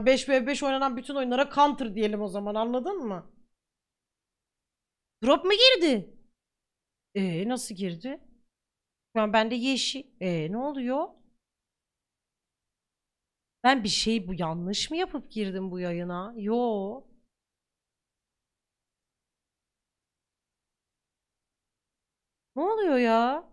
5v5 oynanan bütün oyunlara counter diyelim o zaman anladın mı? Drop mu girdi? Ee nasıl girdi? Şu an bende yeşil. Ee ne oluyor? Ben bir şey bu yanlış mı yapıp girdim bu yayına? Yo. Ne oluyor ya?